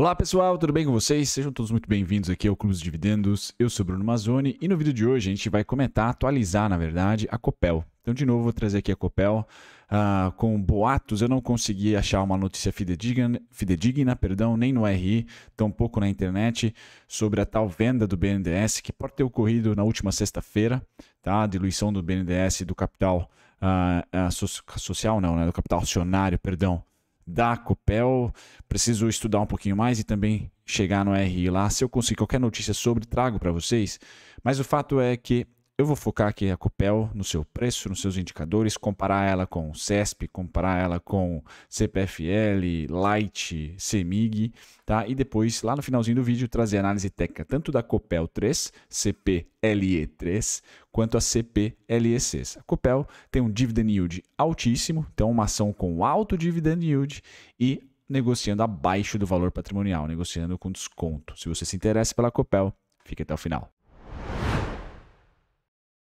Olá pessoal, tudo bem com vocês? Sejam todos muito bem-vindos aqui ao Clube dos Dividendos. Eu sou Bruno Mazzoni e no vídeo de hoje a gente vai comentar, atualizar na verdade, a Copel. Então, de novo, vou trazer aqui a Copel uh, com boatos. Eu não consegui achar uma notícia fidedigna, fidedigna perdão, nem no RI, tampouco na internet, sobre a tal venda do BNDES que pode ter ocorrido na última sexta-feira, tá? A diluição do BNDES do capital uh, social, não, né? Do capital acionário, perdão, da Copel. Preciso estudar um pouquinho mais e também chegar no RI lá. Se eu conseguir qualquer notícia sobre, trago para vocês. Mas o fato é que eu vou focar aqui a Copel no seu preço, nos seus indicadores, comparar ela com o CESP, comparar ela com CPFL, Light, CEMIG, tá? E depois, lá no finalzinho do vídeo, trazer análise técnica tanto da Copel 3, CPLE3, quanto a CPLE6. A Copel tem um dividend yield altíssimo, então uma ação com alto dividend yield e negociando abaixo do valor patrimonial, negociando com desconto. Se você se interessa pela Copel, fique até o final.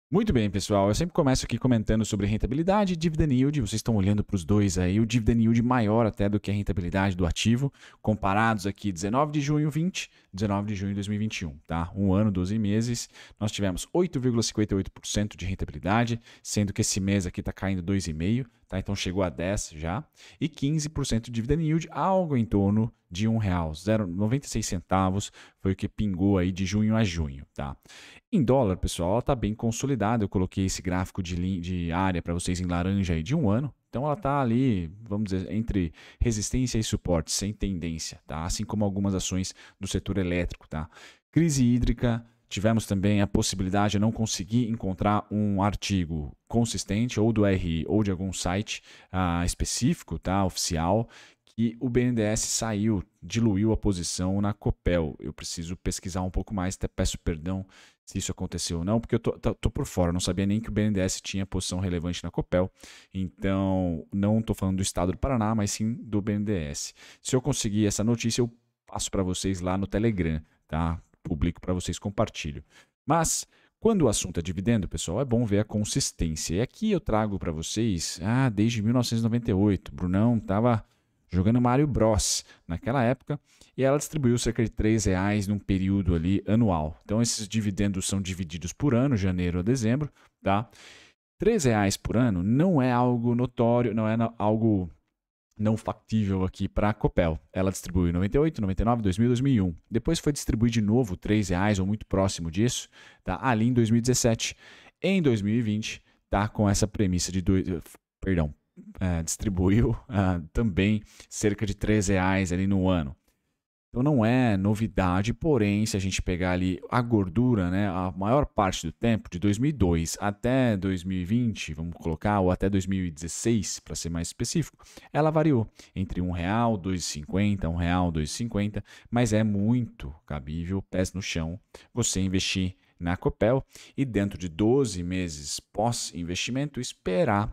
Muito bem, pessoal. Eu sempre começo aqui comentando sobre rentabilidade e dividend yield. Vocês estão olhando para os dois aí. O dividend yield maior até do que a rentabilidade do ativo, comparados aqui 19 de junho 20, 19 de junho 2021, tá? Um ano, 12 meses. Nós tivemos 8,58% de rentabilidade, sendo que esse mês aqui está caindo 2,5%. Tá? Então chegou a 10 já. E 15% de dividend yield, algo em torno de R$ 1,96 foi o que pingou aí de junho a junho. Tá? Em dólar, pessoal, ela está bem consolidada. Eu coloquei esse gráfico de, de área para vocês em laranja aí de um ano. Então ela está ali, vamos dizer, entre resistência e suporte, sem tendência, tá? Assim como algumas ações do setor elétrico, tá? Crise hídrica, Tivemos também a possibilidade de não conseguir encontrar um artigo consistente, ou do RI, ou de algum site ah, específico, tá, oficial, que o BNDES saiu, diluiu a posição na Copel. Eu preciso pesquisar um pouco mais, até peço perdão se isso aconteceu ou não, porque eu tô, tô, tô por fora, não sabia nem que o BNDES tinha posição relevante na Copel. Então, não estou falando do estado do Paraná, mas sim do BNDES. Se eu conseguir essa notícia, eu passo para vocês lá no Telegram, tá? publico para vocês, compartilho. Mas quando o assunto é dividendo, pessoal, é bom ver a consistência. E aqui eu trago para vocês, ah, desde 1998, Brunão estava jogando Mario Bros naquela época e ela distribuiu cerca de 3 reais num período ali anual. Então esses dividendos são divididos por ano, janeiro a dezembro, tá? 3 reais por ano não é algo notório, não é algo não factível aqui para a Copel. Ela distribuiu em 98, 99, 2000, 2001. Depois foi distribuir de novo R$ reais ou muito próximo disso, tá? ali em 2017. Em 2020, tá com essa premissa de... Dois, perdão, é, distribuiu ah, também cerca de R$ reais ali no ano. Então não é novidade, porém, se a gente pegar ali a gordura, né, a maior parte do tempo, de 2002 até 2020, vamos colocar, ou até 2016, para ser mais específico, ela variou entre R$ 1,00, R$ 2,50, R$ 2,50, mas é muito cabível, pés no chão, você investir na Copel e dentro de 12 meses pós-investimento esperar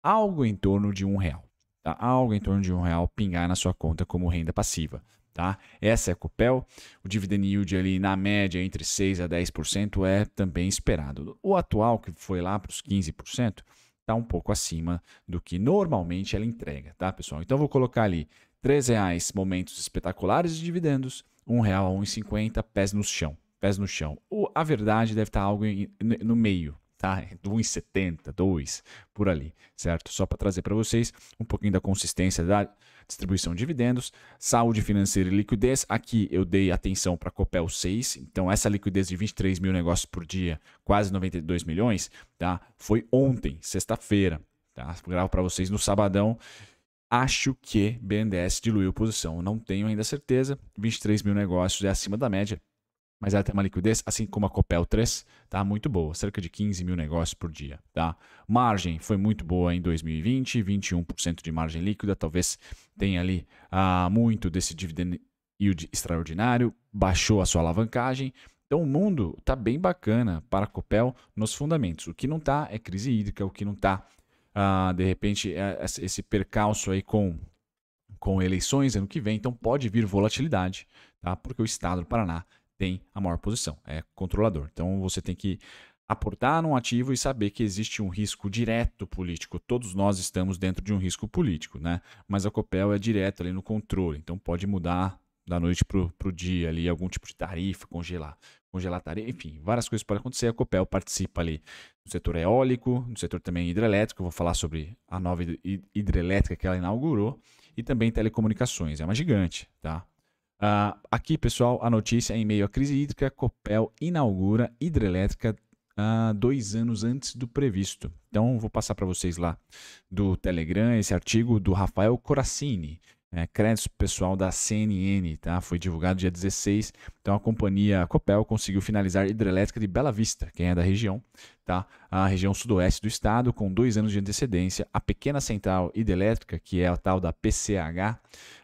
algo em torno de um real. Tá? Algo em torno de um real pingar na sua conta como renda passiva. Tá? Essa é a Copel. O dividend yield ali na média entre 6 a 10% é também esperado. O atual que foi lá para os 15% está um pouco acima do que normalmente ela entrega, tá, pessoal? Então vou colocar ali R$ reais momentos espetaculares de dividendos, R$ real a 1,50 pés no chão, pés no chão. Ou a verdade deve estar tá algo no meio, tá? 1,70, 2, por ali, certo? Só para trazer para vocês um pouquinho da consistência da distribuição de dividendos, saúde financeira e liquidez. Aqui eu dei atenção para Copel 6, então essa liquidez de 23 mil negócios por dia, quase 92 milhões, tá? Foi ontem, sexta-feira, tá? Gravo para vocês no sabadão. Acho que BNDES diluiu posição, não tenho ainda certeza. 23 mil negócios é acima da média, mas ela tem uma liquidez, assim como a Copel 3, tá muito boa, cerca de 15 mil negócios por dia. Tá? Margem foi muito boa em 2020, 21% de margem líquida, talvez tenha ali ah, muito desse dividend yield extraordinário, baixou a sua alavancagem. Então o mundo está bem bacana para a Copel nos fundamentos. O que não está é crise hídrica, o que não está, ah, de repente, é, é esse percalço aí com com eleições ano que vem, então pode vir volatilidade, tá? Porque o estado do Paraná tem a maior posição, é controlador. Então você tem que aportar num ativo e saber que existe um risco direto político. Todos nós estamos dentro de um risco político, né? Mas a Copel é direto ali no controle, então pode mudar da noite para o dia ali, algum tipo de tarifa, congelar, congelar tarifa, enfim, várias coisas podem acontecer. A Copel participa ali no setor eólico, no setor também hidrelétrico, vou falar sobre a nova hidrelétrica que ela inaugurou, e também telecomunicações, é uma gigante, tá? Uh, aqui, pessoal, a notícia é em meio à crise hídrica, Copel inaugura hidrelétrica uh, dois anos antes do previsto. Então, vou passar para vocês lá do Telegram esse artigo do Rafael Coracini. É, pessoal da CNN, tá? Foi divulgado dia 16. Então a companhia Copel conseguiu finalizar hidrelétrica de Bela Vista, quem é da região, tá? A região sudoeste do estado, com dois anos de antecedência. A pequena central hidrelétrica, que é a tal da PCH,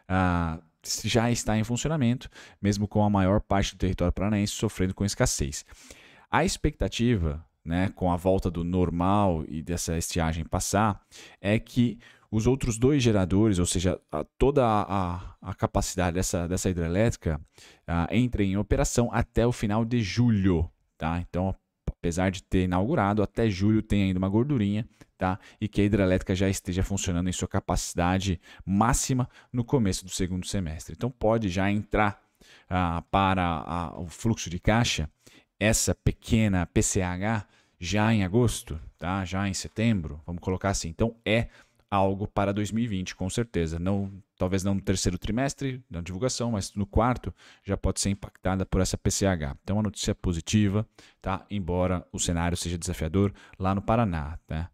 ah, já está em funcionamento, mesmo com a maior parte do território paranaense sofrendo com escassez. A expectativa, né, com a volta do normal e dessa estiagem passar, é que os outros dois geradores, ou seja, a, toda a, a, capacidade dessa, dessa hidrelétrica, uh, ah, entre em operação até o final de julho. Tá? Então, Apesar de ter inaugurado, até julho tem ainda uma gordurinha, tá? E que a hidrelétrica já esteja funcionando em sua capacidade máxima no começo do segundo semestre. Então pode já entrar ah, para ah, o fluxo de caixa essa pequena PCH já em agosto, tá? Já em setembro, vamos colocar assim. Então é algo para 2020, com certeza. Não, talvez não no terceiro trimestre da divulgação, mas no quarto já pode ser impactada por essa PCH. Então, uma notícia positiva, tá? Embora o cenário seja desafiador lá no Paraná, tá?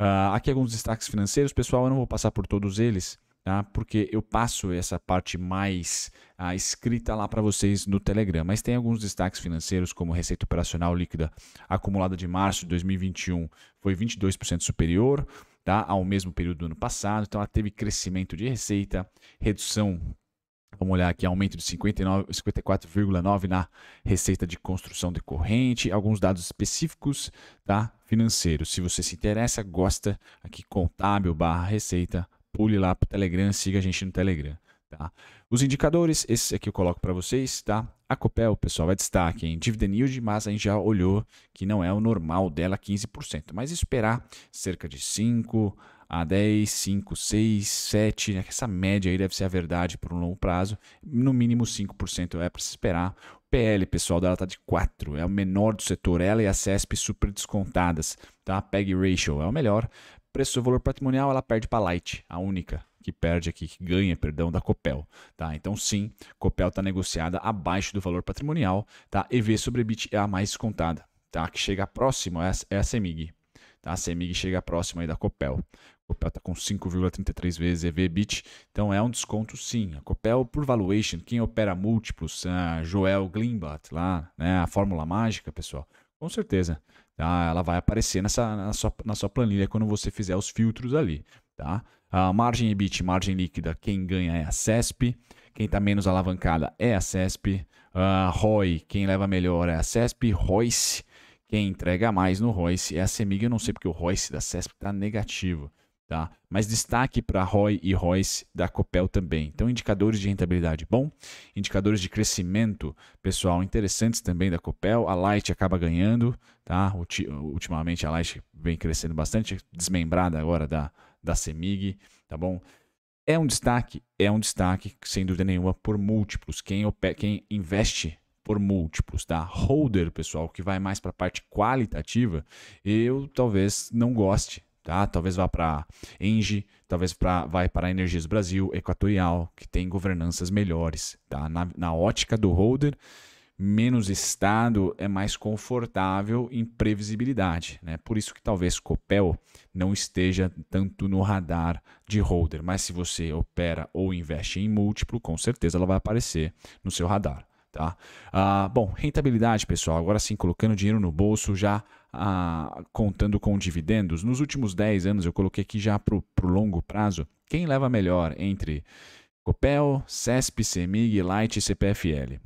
Uh, aqui alguns destaques financeiros, pessoal. Eu não vou passar por todos eles. Tá? Porque eu passo essa parte mais ah, escrita lá para vocês no Telegram. Mas tem alguns destaques financeiros, como receita operacional líquida acumulada de março de 2021 foi 22% superior, tá? ao mesmo período do ano passado. Então, ela teve crescimento de receita, redução Vamos olhar aqui, aumento de 54,9 na receita de construção decorrente, alguns dados específicos, tá? Financeiros. Se você se interessa, gosta, aqui contábil barra receita, pule lá para o Telegram, siga a gente no Telegram. Tá? Os indicadores, esses aqui eu coloco para vocês, tá? A Copel, pessoal, é destaque em dividend yield, mas a gente já olhou que não é o normal dela 15%, mas esperar cerca de 5 a 10, 5, 6, 7, essa média aí deve ser a verdade por um longo prazo, no mínimo 5% é para se esperar. O PL, pessoal, dela está de 4, é o menor do setor, ela e a CESP super descontadas, tá? PEG ratio é o melhor. Preço-valor patrimonial, ela perde para Light, a única, que perde aqui, que ganha, perdão, da Copel, tá? Então sim, Copel está negociada abaixo do valor patrimonial, tá? EV sobre bit é a mais descontada, tá? Que chega próximo é a Semig, tá? A Semig chega próximo aí da Copel. A Copel está com 5,33 vezes ev bit, então é um desconto sim. A Copel, por valuation, quem opera múltiplos, a Joel Glimbat lá, né, a fórmula mágica, pessoal, com certeza Tá? Ela vai aparecer nessa, na, sua, na sua planilha quando você fizer os filtros ali. Tá? A margem EBIT, margem líquida, quem ganha é a CESP. Quem está menos alavancada é a CESP. a ROI, quem leva melhor é a CESP. ROICE, quem entrega mais no ROICE é a CEMIG. Eu não sei porque o ROICE da CESP está negativo. Tá? Mas destaque para ROI e Royce da Copel também. Então, indicadores de rentabilidade bom, indicadores de crescimento pessoal interessantes também da Copel. A Light acaba ganhando, tá? ultimamente a Light vem crescendo bastante, desmembrada agora da, da CEMIG, tá bom? É um destaque, é um destaque, sem dúvida nenhuma, por múltiplos. Quem, quem investe por múltiplos, tá? Holder, pessoal, que vai mais para a parte qualitativa, eu talvez não goste, Tá? Talvez vá para Engie, talvez pra, vai para Energias Brasil, Equatorial, que tem governanças melhores. Tá? Na, na ótica do holder, menos Estado é mais confortável em previsibilidade. Né? Por isso que talvez Copel não esteja tanto no radar de holder. Mas se você opera ou investe em múltiplo, com certeza ela vai aparecer no seu radar. Tá? Ah, bom, rentabilidade, pessoal. Agora sim, colocando dinheiro no bolso, já ah, contando com dividendos. Nos últimos 10 anos, eu coloquei aqui já para o longo prazo, quem leva melhor entre Copel, CESP, CEMIG, Light e CPFL?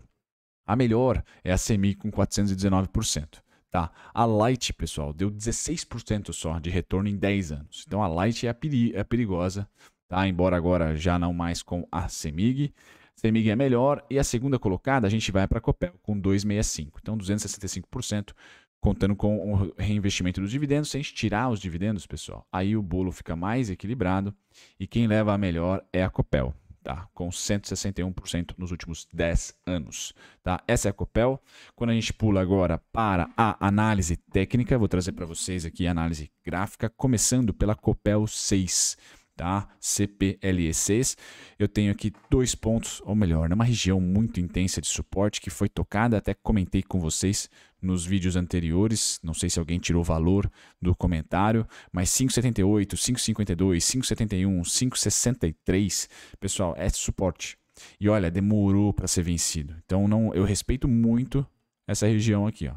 A melhor é a CEMIG com 419%. Tá? A Light, pessoal, deu 16% só de retorno em 10 anos. Então a Light é, a peri é perigosa, tá? embora agora já não mais com a CEMIG. CEMIG é melhor. E a segunda colocada, a gente vai para a Copel com 2,65. Então, 265%, contando com o reinvestimento dos dividendos. Se a gente tirar os dividendos, pessoal, aí o bolo fica mais equilibrado. E quem leva a melhor é a Copel. Tá, com 161% nos últimos 10 anos. Tá? Essa é a Copel. Quando a gente pula agora para a análise técnica, vou trazer para vocês aqui a análise gráfica, começando pela Copel 6 tá? CPLE6. Eu tenho aqui dois pontos, ou melhor, numa região muito intensa de suporte que foi tocada, até comentei com vocês nos vídeos anteriores, não sei se alguém tirou valor do comentário, mas 578, 552, 571, 563, pessoal, é suporte. E olha, demorou para ser vencido. Então não, eu respeito muito essa região aqui, ó.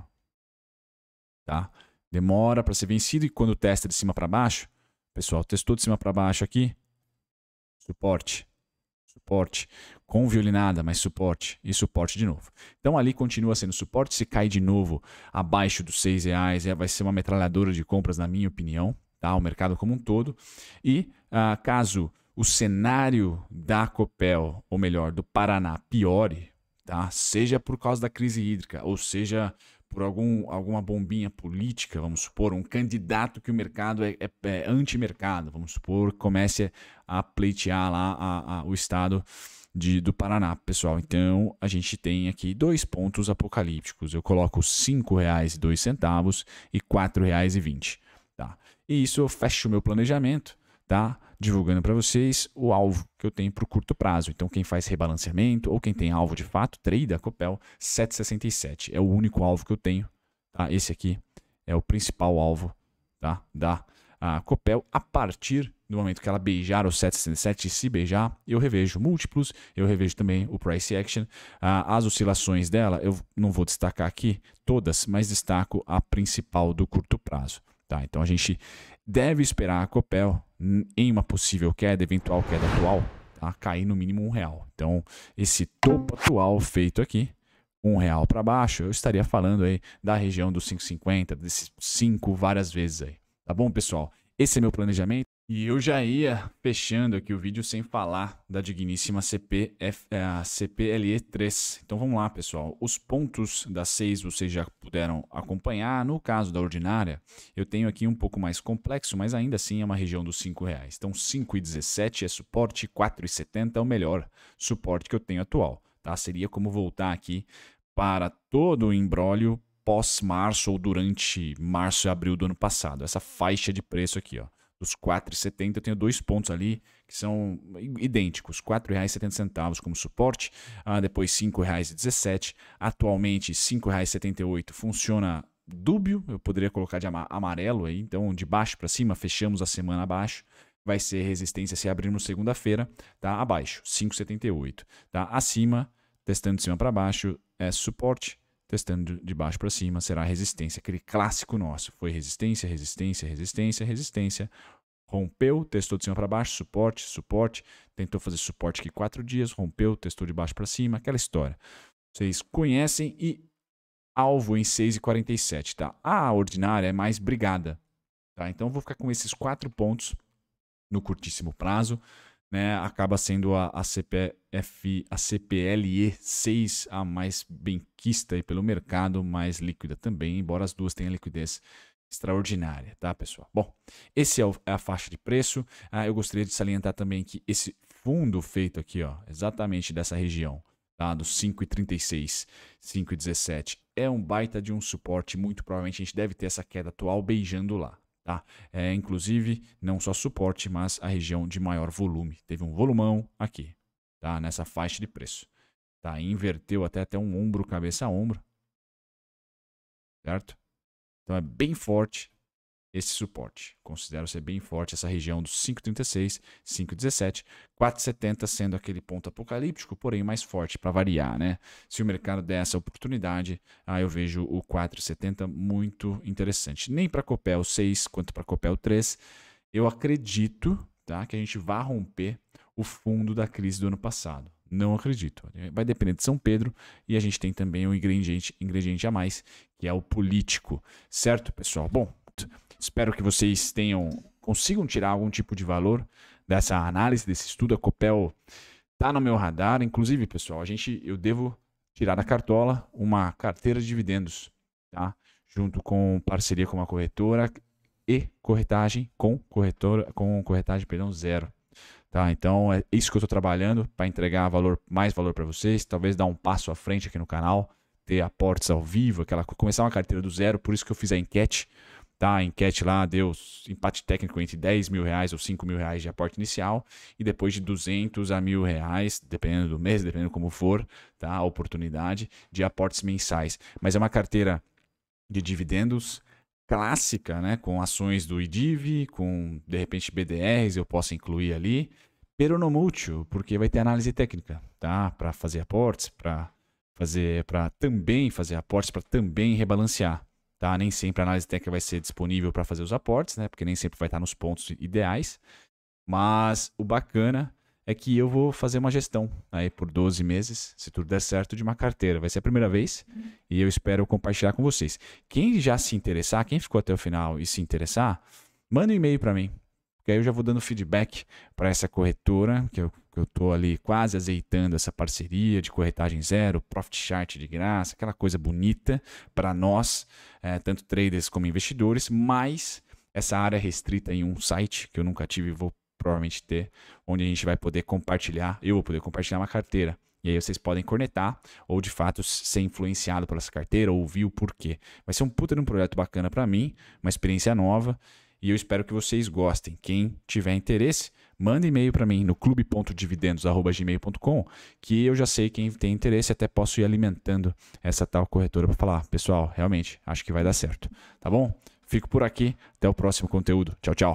Tá? Demora para ser vencido e quando testa de cima para baixo, Pessoal, testou de cima para baixo aqui. Suporte. Suporte. Com violinada, mas suporte. E suporte de novo. Então ali continua sendo suporte. Se cai de novo abaixo dos 6 reais, é, vai ser uma metralhadora de compras, na minha opinião. Tá? O mercado como um todo. E ah, caso o cenário da Copel, ou melhor, do Paraná, piore, tá? seja por causa da crise hídrica, ou seja por algum, alguma bombinha política, vamos supor, um candidato que o mercado é, é, é anti-mercado, vamos supor, comece a pleitear lá a, a, o estado de, do Paraná, pessoal. Então, a gente tem aqui dois pontos apocalípticos. Eu coloco R$ 5,02 e R$ 4,20. Tá? E isso eu fecho o meu planejamento tá? Divulgando para vocês o alvo que eu tenho para o curto prazo. Então, quem faz rebalanceamento ou quem tem alvo de fato, trade a Copel 767. É o único alvo que eu tenho. Tá? Esse aqui é o principal alvo tá? da a Copel a partir do momento que ela beijar o 767 e se beijar, eu revejo múltiplos, eu revejo também o price action, as oscilações dela, eu não vou destacar aqui todas, mas destaco a principal do curto prazo. Tá, então a gente deve esperar a Copel em uma possível queda, eventual queda atual, a tá? cair no mínimo um real. Então, esse topo atual feito aqui, um real para baixo, eu estaria falando aí da região dos 5,50, desses 5 várias vezes aí. Tá bom, pessoal? Esse é meu planejamento. E eu já ia fechando aqui o vídeo sem falar da digníssima CPF, eh, é, CPLE3. Então vamos lá, pessoal. Os pontos da seis vocês já puderam acompanhar. No caso da ordinária, eu tenho aqui um pouco mais complexo, mas ainda assim é uma região dos R$ reais. Então R$ 5,17 é suporte, R$ 4,70 é o melhor suporte que eu tenho atual. Tá? Seria como voltar aqui para todo o embrólio pós-março ou durante março e abril do ano passado. Essa faixa de preço aqui, ó dos 4,70, eu tenho dois pontos ali que são idênticos, R$ 4,70 como suporte, ah, depois R$ 5,17, atualmente R$ 5,78 funciona dúbio, eu poderia colocar de amarelo aí, então de baixo para cima, fechamos a semana abaixo, vai ser resistência se abrirmos segunda-feira, tá abaixo, 5,78, tá acima, testando de cima para baixo, é suporte, testando de baixo para cima, será resistência, aquele clássico nosso. Foi resistência, resistência, resistência, resistência. Rompeu, testou de cima para baixo, suporte, suporte. Tentou fazer suporte aqui quatro dias, rompeu, testou de baixo para cima, aquela história. Vocês conhecem e alvo em 6,47, tá? A ordinária é mais brigada, tá? Então vou ficar com esses quatro pontos no curtíssimo prazo, né? Acaba sendo a, a CP a CPLE 6 a mais benquista pelo mercado, mais líquida também, embora as duas tenham liquidez extraordinária, tá, pessoal? Bom, esse é, o, é a faixa de preço. Ah, eu gostaria de salientar também que esse fundo feito aqui, ó, exatamente dessa região, tá, do 5,36, 5,17, é um baita de um suporte, muito provavelmente a gente deve ter essa queda atual beijando lá, tá? É, inclusive, não só suporte, mas a região de maior volume. Teve um volumão aqui, tá? Nessa faixa de preço, tá? inverteu até até um ombro cabeça a ombro, certo? Então é bem forte esse suporte. Considero ser bem forte essa região dos 5,36, 5,17, 4,70 sendo aquele ponto apocalíptico, porém mais forte para variar, né? Se o mercado der essa oportunidade, aí eu vejo o 4,70 muito interessante. Nem para Copel 6 quanto para Copel 3, eu acredito, tá, que a gente vá romper o fundo da crise do ano passado. Não acredito. Vai depender de São Pedro e a gente tem também um ingrediente, ingrediente a mais, que é o político. Certo, pessoal? Bom, espero que vocês tenham consigam tirar algum tipo de valor dessa análise, desse estudo. A Copel tá no meu radar. Inclusive, pessoal, a gente eu devo tirar da cartola uma carteira de dividendos, tá? Junto com parceria com uma corretora e corretagem com corretora com corretagem, perdão, zero. Tá? Então é isso que eu estou trabalhando para entregar valor, mais valor para vocês, talvez dar um passo à frente aqui no canal, ter aportes ao vivo, aquela começar uma carteira do zero, por isso que eu fiz a enquete, tá? A enquete lá deu empate técnico entre 10 mil reais ou 5 mil reais de aporte inicial e depois de 200 a mil reais, dependendo do mês, dependendo como for, tá? A oportunidade de aportes mensais. Mas é uma carteira de dividendos, clássica, né, com ações do IDIV, com de repente BDRs eu posso incluir ali, pero múltiplo, porque vai ter análise técnica, tá? Para fazer aportes, para fazer para também fazer aportes, para também rebalancear, tá? Nem sempre a análise técnica vai ser disponível para fazer os aportes, né? Porque nem sempre vai estar nos pontos ideais. Mas o bacana é que eu vou fazer uma gestão aí por 12 meses, se tudo der certo, de uma carteira. Vai ser a primeira vez uhum. e eu espero compartilhar com vocês. Quem já se interessar, quem ficou até o final e se interessar, manda um e-mail para mim, que aí eu já vou dando feedback para essa corretora, que eu, que eu tô ali quase azeitando essa parceria de corretagem zero, profit chart de graça, aquela coisa bonita para nós, é, tanto traders como investidores, mas essa área restrita em um site que eu nunca tive, vou provavelmente ter, onde a gente vai poder compartilhar, eu vou poder compartilhar uma carteira. E aí vocês podem cornetar ou de fato ser influenciado por essa carteira, ou ouvir o porquê. Vai ser um puta de um projeto bacana para mim, uma experiência nova e eu espero que vocês gostem. Quem tiver interesse, manda e-mail para mim no clube.dividendos@gmail.com, que eu já sei quem tem interesse, até posso ir alimentando essa tal corretora para falar, pessoal, realmente acho que vai dar certo, tá bom? Fico por aqui, até o próximo conteúdo. Tchau, tchau.